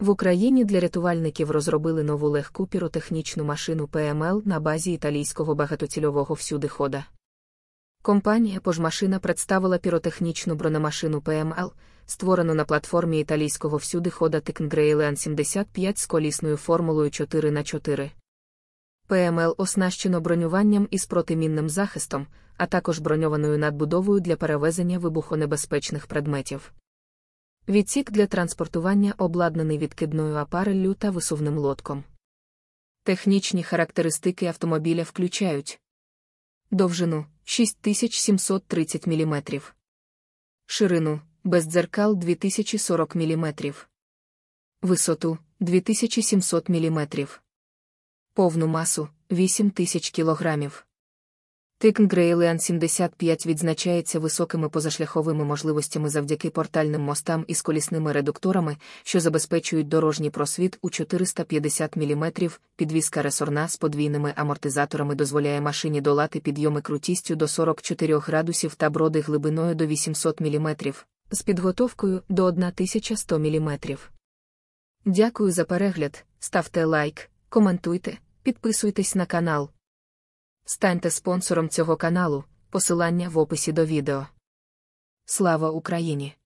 В Україні для рятувальників розробили нову легку піротехнічну машину ПМЛ на базі італійського багатоцільового всюдихода. Компанія пожмашина представила піротехнічну бронемашину ПМЛ, створену на платформі італійського всюдихода Тикнгрейлен 75 з колісною формулою 4 на 4 ПМЛ оснащено бронюванням із протимінним захистом, а також броньованою надбудовою для перевезення вибухонебезпечних предметів. Відсік для транспортування обладнаний відкидною апареллю та висувним лодком. Технічні характеристики автомобіля включають довжину 6730 мм, ширину без дзеркал 2040 мм, висоту 2700 мм, повну масу 8000 кг. Тикн Грейлеан 75 відзначається високими позашляховими можливостями завдяки портальним мостам із колісними редукторами, що забезпечують дорожній просвіт у 450 мм, підвізка ресорна з подвійними амортизаторами дозволяє машині долати підйоми крутістю до 44 градусів та броди глибиною до 800 мм, з підготовкою до 1100 мм. Дякую за перегляд, ставте лайк, коментуйте, підписуйтесь на канал. Станьте спонсором цього каналу, посилання в описі до відео. Слава Україні!